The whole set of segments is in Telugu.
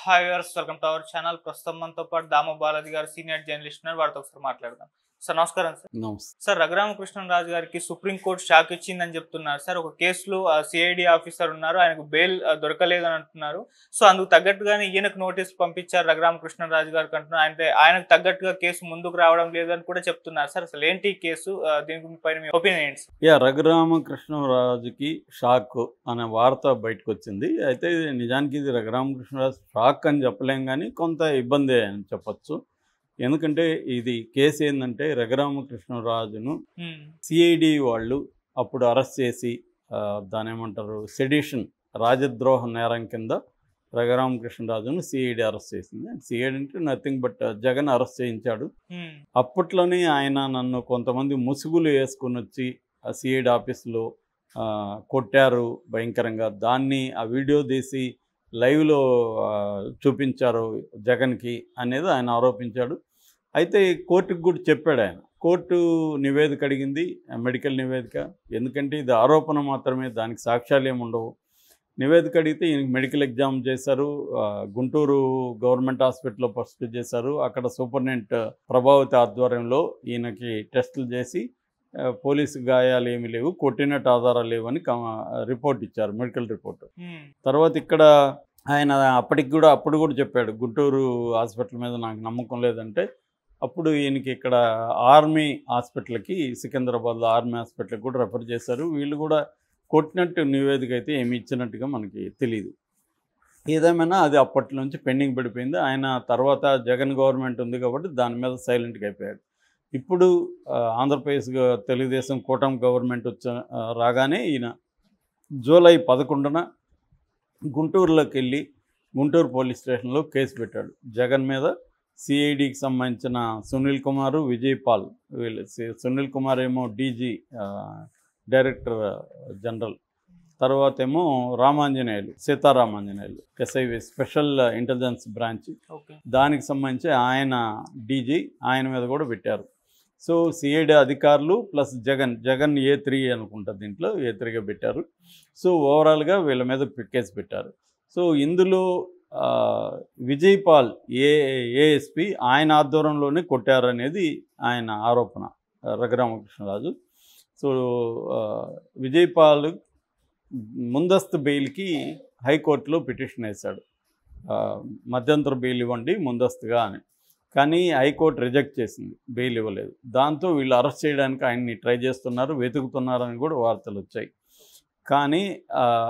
hi welcome to our channel ప్రస్తుతం మనతో పాటు దాము బాలాజీ గారు సీనియర్ జర్నలిస్ట్ ఉన్నారు వారితో ఒకసారి మాట్లాడదాం సార్ నమస్కారం సార్ సార్ రఘురామకృష్ణ రాజు గారికి సుప్రీంకోర్టు షాక్ ఇచ్చిందని చెప్తున్నారు సార్ ఒక కేసులో సిఐడి ఆఫీసర్ ఉన్నారు ఆయనకు బెయిల్ దొరకలేదు అని అంటున్నారు సో అందుకు తగ్గట్టుగానే ఈయనకు నోటీస్ పంపించారు రఘురామకృష్ణ రాజు గారికి అంటున్నారు ఆయన ఆయనకు తగ్గట్టుగా కేసు ముందుకు రావడం లేదని కూడా చెప్తున్నారు సార్ అసలు ఏంటి కేసు దీని మీ ఒపీనియన్ ఏంటి రఘురామకృష్ణ రాజుకి షాక్ అనే వార్త బయటకు వచ్చింది అయితే నిజానికి ఇది రఘురామకృష్ణరాజు షాక్ అని చెప్పలేం కానీ కొంత ఇబ్బంది అని చెప్పచ్చు ఎందుకంటే ఇది కేసు ఏంటంటే రఘురామకృష్ణరాజును సిఐడి వాళ్ళు అప్పుడు అరెస్ట్ చేసి దాని ఏమంటారు సెడిషన్ రాజద్రోహ నేరం కింద రఘురామకృష్ణరాజును సిఐడి అరెస్ట్ చేసింది సిఐడి అంటే నథింగ్ బట్ జగన్ అరెస్ట్ చేయించాడు అప్పట్లోనే ఆయన నన్ను కొంతమంది ముసుగులు వేసుకుని వచ్చి ఆ సిఐడి ఆఫీసులో కొట్టారు భయంకరంగా దాన్ని ఆ వీడియో తీసి లైవ్లో చూపించారు జగన్కి అనేది ఆయన ఆరోపించాడు అయితే కోర్టుకు కూడా చెప్పాడు ఆయన కోర్టు నివేదిక అడిగింది మెడికల్ నివేదిక ఎందుకంటే ఇది ఆరోపణ మాత్రమే దానికి సాక్ష్యాలు ఏమి ఉండవు నివేదిక అడిగితే ఈయనకి మెడికల్ ఎగ్జామ్ చేశారు గుంటూరు గవర్నమెంట్ హాస్పిటల్లో పరిస్థితి చేశారు అక్కడ సూపర్నెంట్ ప్రభావతి ఆధ్వర్యంలో ఈయనకి టెస్టులు చేసి పోలీసు గాయాలు ఏమీ లేవు కొట్టినట్టు ఆధారాలు లేవని రిపోర్ట్ ఇచ్చారు మెడికల్ రిపోర్ట్ తర్వాత ఇక్కడ ఆయన అప్పటికి కూడా అప్పుడు కూడా చెప్పాడు గుంటూరు హాస్పిటల్ మీద నాకు నమ్మకం లేదంటే అప్పుడు ఈయనకి ఇక్కడ ఆర్మీ హాస్పిటల్కి సికింద్రాబాద్లో ఆర్మీ హాస్పిటల్కి కూడా రెఫర్ చేశారు వీళ్ళు కూడా కొట్టినట్టు నివేదిక అయితే ఏమి ఇచ్చినట్టుగా మనకి తెలియదు ఏదేమైనా అది అప్పటి నుంచి పెండింగ్ పడిపోయింది ఆయన తర్వాత జగన్ గవర్నమెంట్ ఉంది కాబట్టి దాని మీద సైలెంట్గా అయిపోయాడు ఇప్పుడు ఆంధ్రప్రదేశ్ తెలుగుదేశం కూటమి గవర్నమెంట్ వచ్చ రాగానే ఈయన జూలై పదకొండున గుంటూరులోకి వెళ్ళి గుంటూరు పోలీస్ స్టేషన్లో కేసు పెట్టాడు జగన్ మీద సిఐడికి సంబంధించిన సునీల్ కుమారు విజయ్ పాల్ వీళ్ళు సునీల్ కుమార్ ఏమో డీజీ డైరెక్టర్ జనరల్ తర్వాత ఏమో Ramanjaneyulu Sitaramanjaneyulu SIB special intelligence branch దానికి సంబంధించి ఆయన డీజీ ఆయన మీద కూడా పెట్టారు సో సిఐడి అధికారులు plus Jagan Jagan A three అనుకుంటారు దీంట్లో ఏ త్రీగా పెట్టారు సో ఓవరాల్గా వీళ్ళ మీద కేసు పెట్టారు సో ఇందులో విజయ్పాల్ ఏ ఏఎస్పి ఆయన ఆధ్వర్యంలోనే కొట్టారనేది ఆయన ఆరోపణ రఘురామకృష్ణరాజు సో విజయపాల్ ముందస్తు బెయిల్కి హైకోర్టులో పిటిషన్ వేశాడు మధ్యంతర బెయిల్ ఇవ్వండి ముందస్తుగా అని కానీ హైకోర్టు రిజెక్ట్ చేసింది బెయిల్ ఇవ్వలేదు దాంతో వీళ్ళు అరెస్ట్ చేయడానికి ఆయన్ని ట్రై చేస్తున్నారు వెతుకుతున్నారని కూడా వార్తలు వచ్చాయి కానీ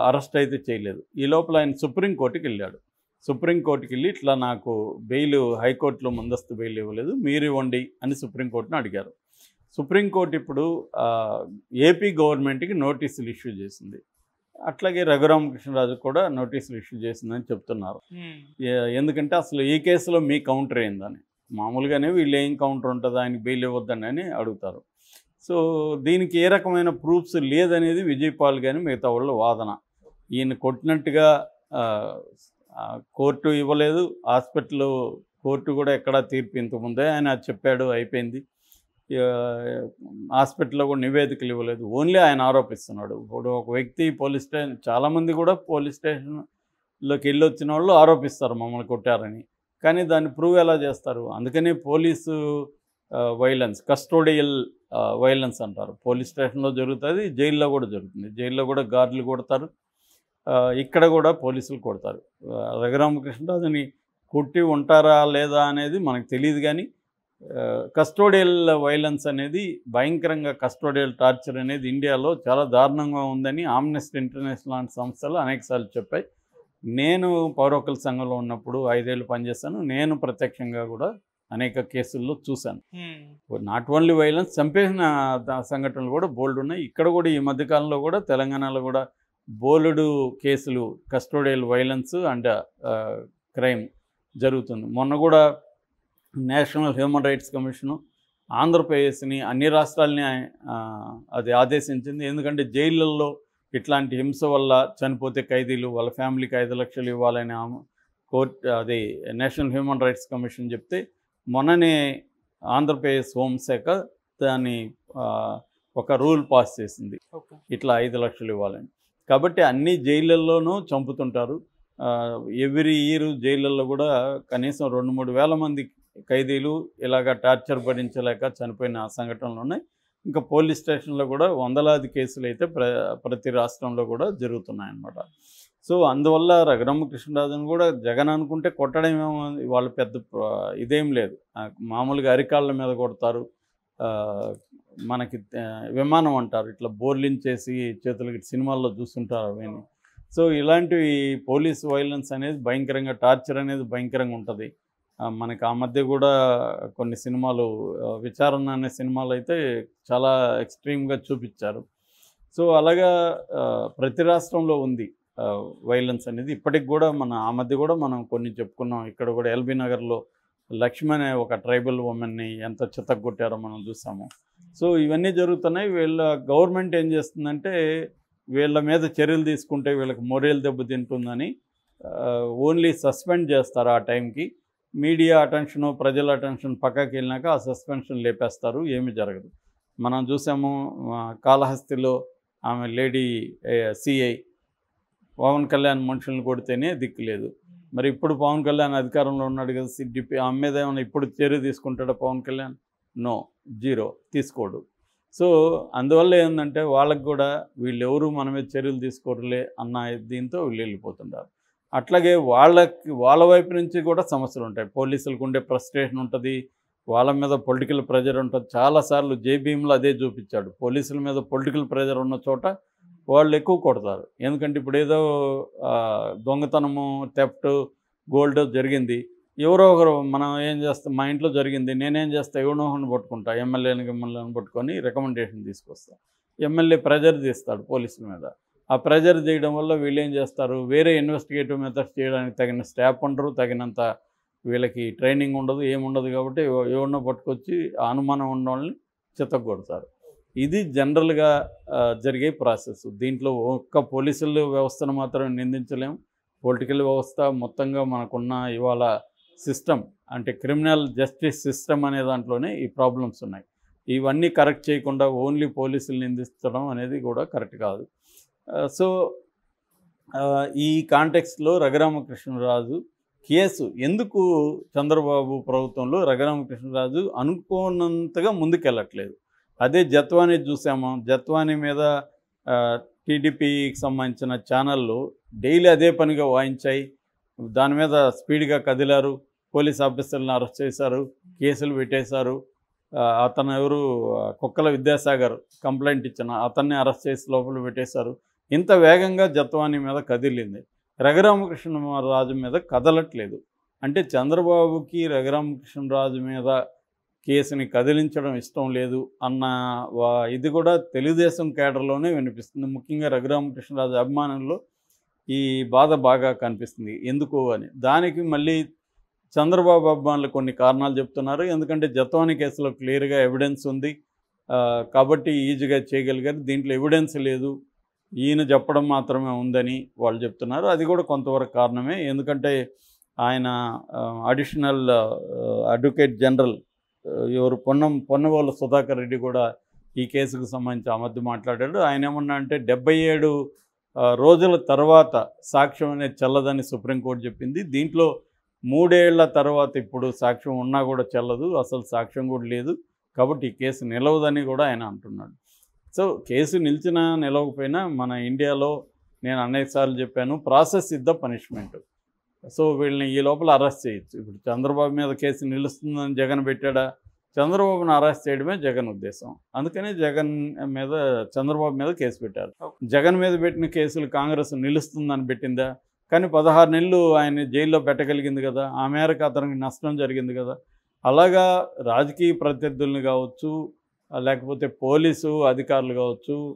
అరెస్ట్ అయితే చేయలేదు ఈ లోపల ఆయన సుప్రీంకోర్టుకి వెళ్ళాడు సుప్రీంకోర్టుకి వెళ్ళి ఇట్లా నాకు బెయిల్ హైకోర్టులో ముందస్తు బెయిల్ ఇవ్వలేదు మీరు ఇవ్వండి అని సుప్రీంకోర్టును అడిగారు సుప్రీంకోర్టు ఇప్పుడు ఏపీ గవర్నమెంట్కి నోటీసులు ఇష్యూ చేసింది అట్లాగే రఘురామకృష్ణరాజు కూడా నోటీసులు ఇష్యూ చేసిందని చెప్తున్నారు ఎందుకంటే అసలు ఈ కేసులో మీ కౌంటర్ ఏందని మామూలుగానే వీళ్ళు ఏం కౌంటర్ ఉంటుంది ఆయనకి బెయిల్ ఇవ్వద్దని అని అడుగుతారు సో దీనికి ఏ రకమైన ప్రూఫ్స్ లేదనేది విజయపాల్ కానీ మిగతా వాళ్ళ వాదన ఈయన కొట్టినట్టుగా కోర్టు ఇవ్వలేదు హాస్పిటల్ కోర్టు కూడా ఎక్కడా తీర్పు ఇంతకుముందే ఆయన చెప్పాడు అయిపోయింది హాస్పిటల్లో కూడా నివేదికలు ఇవ్వలేదు ఓన్లీ ఆయన ఆరోపిస్తున్నాడు ఇప్పుడు ఒక వ్యక్తి పోలీస్ స్టేషన్ చాలామంది కూడా పోలీస్ స్టేషన్లోకి వెళ్ళి వచ్చిన వాళ్ళు ఆరోపిస్తారు మమ్మల్ని కొట్టారని కానీ దాన్ని ప్రూవ్ ఎలా చేస్తారు అందుకనే పోలీసు వైలెన్స్ కస్టోడియల్ వైలెన్స్ అంటారు పోలీస్ స్టేషన్లో జరుగుతుంది జైల్లో కూడా జరుగుతుంది జైల్లో కూడా గార్డులు కొడతారు ఇక్కడ కూడా పోలీసులు కొడతారు రఘురామకృష్ణరాజుని కొట్టి ఉంటారా లేదా అనేది మనకు తెలియదు కానీ కస్టోడియల్ వైలెన్స్ అనేది భయంకరంగా కస్టోడియల్ టార్చర్ అనేది ఇండియాలో చాలా దారుణంగా ఉందని ఆమ్నెస్ట్ ఇంటర్నేషనల్ లాంటి సంస్థలు అనేకసార్లు చెప్పాయి నేను పౌరకుల సంఘంలో ఉన్నప్పుడు ఐదేళ్ళు పనిచేశాను నేను ప్రత్యక్షంగా కూడా అనేక కేసుల్లో చూశాను నాట్ ఓన్లీ వైలెన్స్ చంపేసిన సంఘటనలు కూడా బోల్డ్ ఉన్నాయి ఇక్కడ కూడా ఈ మధ్యకాలంలో కూడా తెలంగాణలో కూడా బోలెడు కేసులు కస్టోడియల్ వైలెన్స్ అండ్ క్రైమ్ జరుగుతుంది మొన్న కూడా నేషనల్ హ్యూమన్ రైట్స్ కమిషను ఆంధ్రప్రదేశ్ని అన్ని రాష్ట్రాలని అది ఆదేశించింది ఎందుకంటే జైళ్ళల్లో ఇట్లాంటి హింస వల్ల చనిపోతే ఖైదీలు వాళ్ళ ఫ్యామిలీకి ఐదు లక్షలు ఇవ్వాలని కోర్ట్ అది నేషనల్ హ్యూమన్ రైట్స్ కమిషన్ చెప్తే మొన్ననే ఆంధ్రప్రదేశ్ హోంశాఖ దాన్ని ఒక రూల్ పాస్ చేసింది ఇట్లా ఐదు లక్షలు ఇవ్వాలని కాబట్టి అన్ని జైళ్ళల్లోనూ చంపుతుంటారు ఎవ్రీ ఇయర్ జైళ్ళల్లో కూడా కనీసం రెండు మూడు వేల మంది ఖైదీలు ఇలాగ టార్చర్ భరించలేక చనిపోయిన ఆ సంఘటనలు ఉన్నాయి ఇంకా పోలీస్ స్టేషన్లో కూడా వందలాది కేసులు అయితే ప్ర ప్రతి రాష్ట్రంలో కూడా జరుగుతున్నాయన్నమాట సో అందువల్ల రఘురామకృష్ణరాజును కూడా జగన్ అనుకుంటే కొట్టడం ఏమో వాళ్ళు పెద్ద ఇదేం లేదు మామూలుగా అరికాళ్ళ మీద కొడతారు మనకి విమానం అంటారు ఇట్లా చేసి చేతులకి సినిమాల్లో చూస్తుంటారు అవన్నీ సో ఇలాంటివి పోలీస్ వైలెన్స్ అనేది భయంకరంగా టార్చర్ అనేది భయంకరంగా ఉంటుంది మనకి ఆ మధ్య కూడా కొన్ని సినిమాలు విచారణ అనే సినిమాలు అయితే చాలా ఎక్స్ట్రీమ్గా చూపించారు సో అలాగా ప్రతి రాష్ట్రంలో ఉంది వైలెన్స్ అనేది ఇప్పటికి కూడా మన ఆ మధ్య కూడా మనం కొన్ని చెప్పుకున్నాం ఇక్కడ కూడా ఎల్బీ నగర్లో లక్ష్మి అనే ఒక ట్రైబల్ ఉమెన్ని ఎంత చిత్తగొట్టారో మనం చూసాము సో ఇవన్నీ జరుగుతున్నాయి వీళ్ళ గవర్నమెంట్ ఏం చేస్తుందంటే వీళ్ళ మీద చర్యలు తీసుకుంటే వీళ్ళకి మొరేలు దెబ్బతింటుందని ఓన్లీ సస్పెండ్ చేస్తారు ఆ టైంకి మీడియా అటెన్షన్ ప్రజల అటెన్షన్ పక్కకి వెళ్ళినాక ఆ సస్పెన్షన్ లేపేస్తారు ఏమి జరగదు మనం చూసాము కాళహస్తిలో ఆమె లేడీ సిఐ పవన్ కళ్యాణ్ మనుషులను కొడితేనే దిక్కులేదు మరి ఇప్పుడు పవన్ కళ్యాణ్ అధికారంలో ఉన్నాడు కదా డిపి ఆమె మీద ఏమైనా ఇప్పుడు చర్య తీసుకుంటాడా పవన్ కళ్యాణ్ నో జీరో తీసుకోడు సో అందువల్ల ఏంటంటే వాళ్ళకు కూడా వీళ్ళెవరూ మన మీద చర్యలు తీసుకోరులే అన్న దీంతో వీళ్ళు వెళ్ళిపోతున్నారు అట్లాగే వాళ్ళకి వాళ్ళ వైపు నుంచి కూడా సమస్యలు ఉంటాయి పోలీసులకు ఉండే ఫ్రస్ట్రేషన్ ఉంటుంది వాళ్ళ మీద పొలిటికల్ ప్రెజర్ ఉంటుంది చాలాసార్లు జేబీఎంలో అదే చూపించాడు పోలీసుల మీద పొలిటికల్ ప్రెజర్ ఉన్న చోట వాళ్ళు ఎక్కువ కొడతారు ఎందుకంటే ఇప్పుడు ఏదో దొంగతనము టెఫ్ట్ గోల్డ్ జరిగింది ఎవరో ఒకరు మనం ఏం చేస్తాం మా ఇంట్లో జరిగింది నేనేం చేస్తా ఎవరో పట్టుకుంటా ఎమ్మెల్యేని ఎమ్మెల్యేని పట్టుకొని రికమెండేషన్ తీసుకొస్తా ఎమ్మెల్యే ప్రెజర్ తీస్తాడు పోలీసుల మీద ఆ ప్రెజర్ తీయడం వల్ల వీళ్ళు ఏం చేస్తారు వేరే ఇన్వెస్టిగేటివ్ మెథడ్స్ చేయడానికి తగిన స్టాప్ ఉండరు తగినంత వీళ్ళకి ట్రైనింగ్ ఉండదు ఏముండదు కాబట్టి ఎవరినో పట్టుకొచ్చి అనుమానం ఉన్న వాళ్ళని చిత్తగొడతారు ఇది జనరల్గా జరిగే ప్రాసెస్ దీంట్లో ఒక్క పోలీసుల వ్యవస్థను మాత్రం నిందించలేం పొలిటికల్ వ్యవస్థ మొత్తంగా మనకున్న ఇవాళ సిస్టమ్ అంటే క్రిమినల్ జస్టిస్ సిస్టమ్ అనే దాంట్లోనే ఈ ప్రాబ్లమ్స్ ఉన్నాయి ఇవన్నీ కరెక్ట్ చేయకుండా ఓన్లీ పోలీసులు నిందించడం అనేది కూడా కరెక్ట్ కాదు సో ఈ కాంటెక్స్లో రఘురామకృష్ణరాజు కేసు ఎందుకు చంద్రబాబు ప్రభుత్వంలో రఘురామకృష్ణరాజు అనుకోనంతగా ముందుకెళ్ళట్లేదు అదే జత్వాని చూసాము జత్వాని మీద టీడీపీకి సంబంధించిన ఛానళ్ళు డైలీ అదే పనిగా వాయించాయి దాని మీద స్పీడ్గా కదిలారు పోలీస్ ఆఫీసర్లను అరెస్ట్ చేశారు కేసులు పెట్టేశారు అతను ఎవరు కుక్కల విద్యాసాగర్ కంప్లైంట్ ఇచ్చిన అతన్ని అరెస్ట్ చేసి లోపల పెట్టేశారు ఇంత వేగంగా జత్వాని మీద కదిలింది రఘురామకృష్ణ రాజు మీద కదలట్లేదు అంటే చంద్రబాబుకి రఘురామకృష్ణరాజు మీద కేసుని కదిలించడం ఇష్టం లేదు అన్న ఇది కూడా తెలుగుదేశం కేడర్లోనే వినిపిస్తుంది ముఖ్యంగా రఘురామకృష్ణరాజు అభిమానంలో ఈ బాధ బాగా కనిపిస్తుంది ఎందుకు అని దానికి మళ్ళీ చంద్రబాబు అభిమానులు కొన్ని కారణాలు చెప్తున్నారు ఎందుకంటే జత్వాని కేసులో క్లియర్గా ఎవిడెన్స్ ఉంది కాబట్టి ఈజీగా చేయగలిగారు దీంట్లో ఎవిడెన్స్ లేదు ఈయన చెప్పడం మాత్రమే ఉందని వాళ్ళు చెప్తున్నారు అది కూడా కొంతవరకు కారణమే ఎందుకంటే ఆయన అడిషనల్ అడ్వకేట్ జనరల్ ఎవరు పొన్నం పొన్నవాళ్ళు సుధాకర్ రెడ్డి కూడా ఈ కేసుకు సంబంధించి అమర్ది మాట్లాడాడు ఆయన ఏమన్నా అంటే డెబ్బై ఏడు రోజుల తర్వాత సాక్ష్యం అనేది చల్లదని సుప్రీంకోర్టు చెప్పింది దీంట్లో మూడేళ్ల తర్వాత ఇప్పుడు సాక్ష్యం ఉన్నా కూడా చెల్లదు అసలు సాక్ష్యం కూడా లేదు కాబట్టి ఈ కేసు నిలవదని కూడా ఆయన అంటున్నాడు సో కేసు నిలిచినా నిలవకపోయినా మన ఇండియాలో నేను అనేకసార్లు చెప్పాను ప్రాసెస్ ఇద్ద పనిష్మెంట్ సో వీళ్ళని ఈ లోపల అరెస్ట్ చేయొచ్చు ఇప్పుడు చంద్రబాబు మీద కేసు నిలుస్తుందని జగన్ పెట్టాడా చంద్రబాబును అరెస్ట్ చేయడమే జగన్ ఉద్దేశం అందుకనే జగన్ మీద చంద్రబాబు మీద కేసు పెట్టారు జగన్ మీద పెట్టిన కేసులు కాంగ్రెస్ నిలుస్తుందని పెట్టిందా కానీ పదహారు నెలలు ఆయన జైల్లో పెట్టగలిగింది కదా ఆ మేరకు అతనికి నష్టం జరిగింది కదా అలాగా రాజకీయ ప్రత్యర్థులను కావచ్చు లేకపోతే పోలీసు అధికారులు కావచ్చు